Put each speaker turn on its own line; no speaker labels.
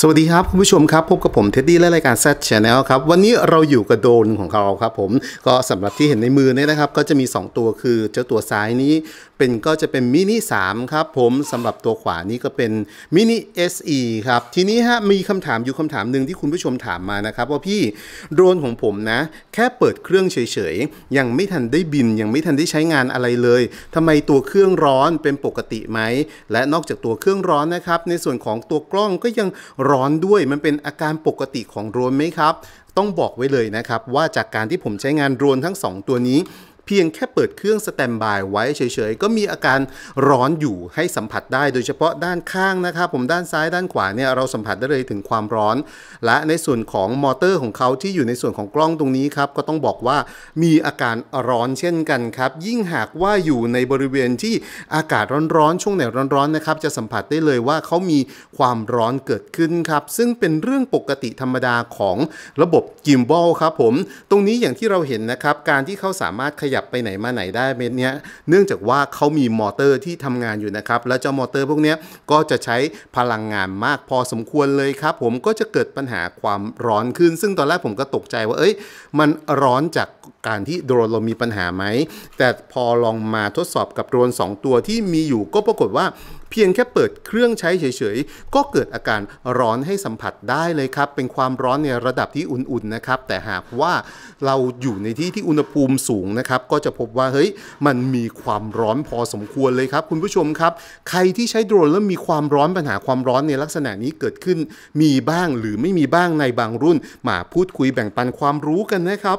สวัสดีครับ คุณผู้ชมครับ พบกับผมเท็ดดี้และรายการแซดชาแนลครับ วันนี้เราอยู่กับโดนของเราครับผมก็สำหรับที่เห็นในมือเนี่ยนะครับก็จะมี 2 ตัวคือเจ้าตัวซ้ายนี้เป็นก็จะเป็นมินิ3ครับผมสำหรับตัวขวานี้ก็เป็นมินิ SE ครับทีนี้ฮะมีคำถามอยู่คำถามหนึ่งที่คุณผู้ชมถามมานะครับว่าพี่โดรนของผมนะแค่เปิดเครื่องเฉยๆยังไม่ทันได้บินยังไม่ทันได้ใช้งานอะไรเลย ทำไมตัวเครื่องร้อนเป็นปกติไหมและนอกจากตัวเครื่องร้อนนะครับในส่วนของตัวกล้องก็ยังร้อนด้วยมันเป็นอาการปกติของโดรนไหมครับ ต้องบอกไว้เลยนะครับ ว่าจากการที่ผมใช้งานโดรนทั้ง 2 ตัวนี้เพียงแค่เปิดเครื่องสแตนบายไว้เฉยๆก็มีอาการร้อนอยู่ให้สัมผัสได้โดยเฉพาะด้านข้างนะครับ ผมด้านซ้ายด้านขวาเนี่ยเราสัมผัสได้เลย ถึงความร้อน และในส่วนของมอเตอร์ของเขาที่อยู่ในส่วนของกล้องตรงนี้ครับก็ต้องบอกว่ามีอาการร้อนเช่นกันครับยิ่งหากว่าอยู่ในบริเวณที่อากาศร้อนๆช่วงไหนร้อนๆนะครับจะสัมผัสได้เลยว่าเขามีความร้อนเกิดขึ้นครับซึ่งเป็นเรื่องปกติธรรมดาของระบบกิมบอลครับผม ตรงนี้อย่างที่เราเห็นนะครับการที่เขาสามารถขยับยับไปไหนมาไหนได้เม็ดนี้เนื่องจากว่าเขามีมอเตอร์ที่ทำงานอยู่นะครับ แล้วเจ้ามอเตอร์พวกนี้ก็จะใช้พลังงานมากพอสมควรเลยครับผมก็จะเกิดปัญหาความร้อนขึ้น ซึ่งตอนแรกผมก็ตกใจว่าเอ้ย มันร้อนจากการที่โดรนเรามีปัญหาไหมแต่พอลองมาทดสอบกับโดรน2 ตัวที่มีอยู่ ก็ปรากฏว่าพียงแค่เปิดเครื่องใช้เฉยๆ ก็เกิดอาการร้อนให้สัมผัสได้เลยครับ เป็นความร้อนในระดับที่อุ่นๆ นะครับ แต่หากว่าเราอยู่ในที่ที่อุณหภูมิสูงนะครับ ก็จะพบว่าเฮ้ย มันมีความร้อนพอสมควรเลยครับ คุณผู้ชมครับ ใครที่ใช้โดรนแล้วมีความร้อนปัญหาความร้อนในลักษณะนี้เกิดขึ้น มีบ้างหรือไม่มีบ้างในบางรุ่น มาพูดคุยแบ่งปันความรู้กันนะครับ